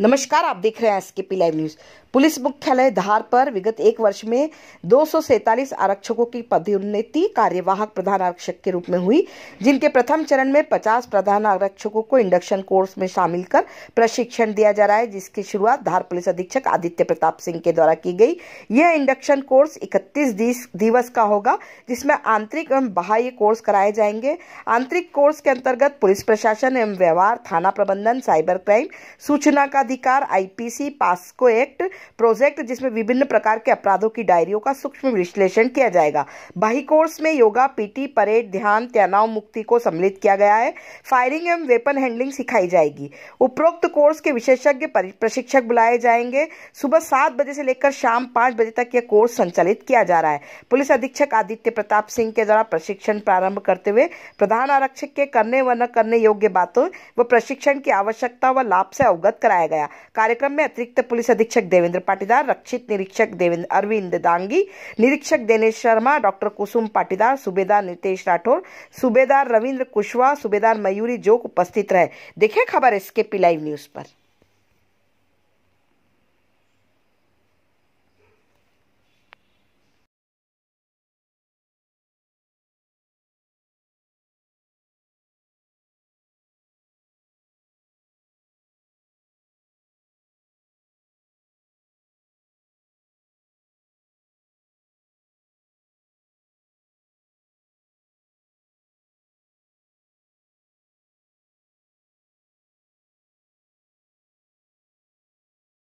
नमस्कार आप देख रहे हैं एस के पी लाइव न्यूज पुलिस मुख्यालय धार पर विगत एक वर्ष में दो आरक्षकों की पदोन्नति कार्यवाहक प्रधान आरक्षक के रूप में हुई जिनके प्रथम चरण में 50 प्रधान आरक्षकों को इंडक्शन कोर्स में शामिल कर प्रशिक्षण दिया जा रहा है जिसकी शुरुआत धार पुलिस अधीक्षक आदित्य प्रताप सिंह के द्वारा की गई यह इंडक्शन कोर्स इकतीस दिवस का होगा जिसमें आंतरिक एवं बाह्य कोर्स कराए जाएंगे आंतरिक कोर्स के अंतर्गत पुलिस प्रशासन एवं व्यवहार थाना प्रबंधन साइबर क्राइम सूचना का मानवाधिकार आईपीसी पास्को एक्ट प्रोजेक्ट जिसमें विभिन्न प्रकार के अपराधों की डायरियों का सूक्ष्म विश्लेषण किया जाएगा बाही कोर्स में योगा पीटी परेड ध्यान तनाव मुक्ति को सम्मिलित किया गया है फायरिंग एवं वेपन हैंडलिंग सिखाई जाएगी उपरोक्त कोर्स के विशेषज्ञ प्रशिक्षक बुलाए जाएंगे सुबह सात बजे से लेकर शाम पांच बजे तक यह कोर्स संचालित किया जा रहा है पुलिस अधीक्षक आदित्य प्रताप सिंह के द्वारा प्रशिक्षण प्रारंभ करते हुए प्रधान आरक्षक के करने व न करने योग्य बातों व प्रशिक्षण की आवश्यकता व लाभ से अवगत कराया गया गया कार्यक्रम में अतिरिक्त पुलिस अधीक्षक देवेंद्र पाटीदार रक्षित निरीक्षक देवेंद्र अरविंद दांगी निरीक्षक दिनेश शर्मा डॉक्टर कुसुम पाटीदार सूबेदार नितेश राठौर सूबेदार रविन्द्र कुशवाहा सूबेदार मयूरी जोक उपस्थित रहे देखे खबर एसके पी लाइव न्यूज पर